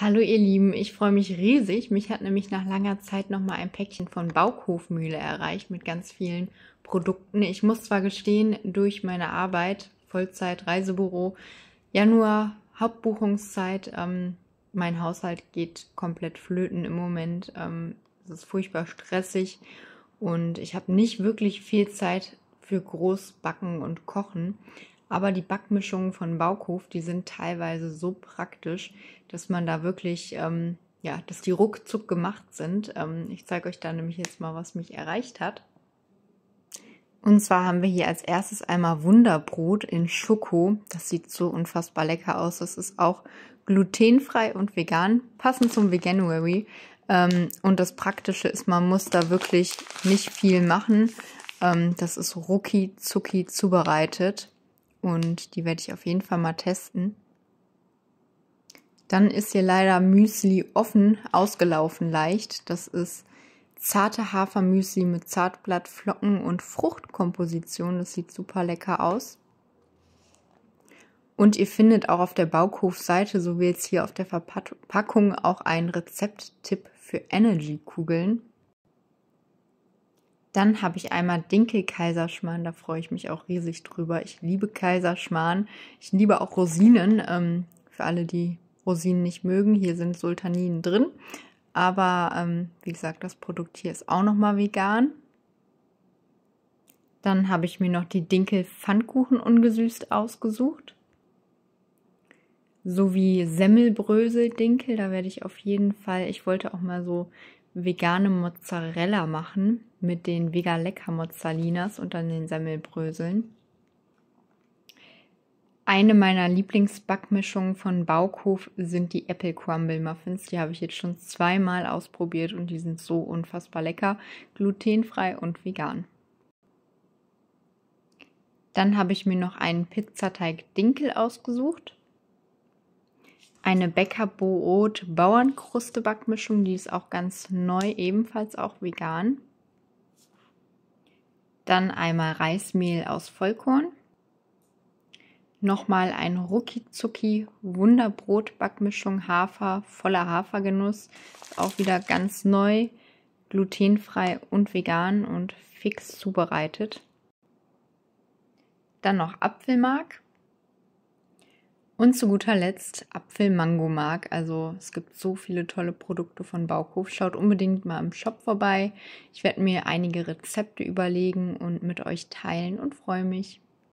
Hallo ihr Lieben, ich freue mich riesig. Mich hat nämlich nach langer Zeit nochmal ein Päckchen von Baukhofmühle erreicht mit ganz vielen Produkten. Ich muss zwar gestehen, durch meine Arbeit, Vollzeit, Reisebüro, Januar, Hauptbuchungszeit, ähm, mein Haushalt geht komplett flöten im Moment. Ähm, es ist furchtbar stressig und ich habe nicht wirklich viel Zeit für Großbacken und Kochen. Aber die Backmischungen von Baukhof, die sind teilweise so praktisch, dass man da wirklich, ähm, ja, dass die ruckzuck gemacht sind. Ähm, ich zeige euch da nämlich jetzt mal, was mich erreicht hat. Und zwar haben wir hier als erstes einmal Wunderbrot in Schoko. Das sieht so unfassbar lecker aus. Das ist auch glutenfrei und vegan, passend zum Veganuary. Ähm, und das Praktische ist, man muss da wirklich nicht viel machen. Ähm, das ist rucki zucki zubereitet und die werde ich auf jeden Fall mal testen. Dann ist hier leider Müsli offen ausgelaufen leicht. Das ist zarte Hafermüsli mit Zartblattflocken und Fruchtkomposition. Das sieht super lecker aus. Und ihr findet auch auf der Baukof-Seite, so wie jetzt hier auf der Verpackung, auch einen Rezepttipp für Energy-Kugeln. Dann habe ich einmal Dinkel-Kaiserschmarrn, da freue ich mich auch riesig drüber. Ich liebe Kaiserschmarrn. Ich liebe auch Rosinen. Ähm, für alle, die Rosinen nicht mögen, hier sind Sultaninen drin. Aber ähm, wie gesagt, das Produkt hier ist auch nochmal vegan. Dann habe ich mir noch die Dinkel-Pfannkuchen ungesüßt ausgesucht. Sowie Semmelbrösel-Dinkel, da werde ich auf jeden Fall, ich wollte auch mal so vegane Mozzarella machen mit den Vega Lecker Mozzalinas und dann den Semmelbröseln. Eine meiner Lieblingsbackmischungen von Baukhof sind die Apple Crumble Muffins. Die habe ich jetzt schon zweimal ausprobiert und die sind so unfassbar lecker, glutenfrei und vegan. Dann habe ich mir noch einen Pizzateig Dinkel ausgesucht. Eine Bäcker Brot Bauernkruste Backmischung, die ist auch ganz neu, ebenfalls auch vegan dann einmal Reismehl aus Vollkorn, nochmal ein Rucki-Zucki Wunderbrot-Backmischung Hafer, voller Hafergenuss, ist auch wieder ganz neu, glutenfrei und vegan und fix zubereitet. Dann noch Apfelmark, und zu guter Letzt Apfel-Mango-Mark. Also es gibt so viele tolle Produkte von Baukof. Schaut unbedingt mal im Shop vorbei. Ich werde mir einige Rezepte überlegen und mit euch teilen und freue mich.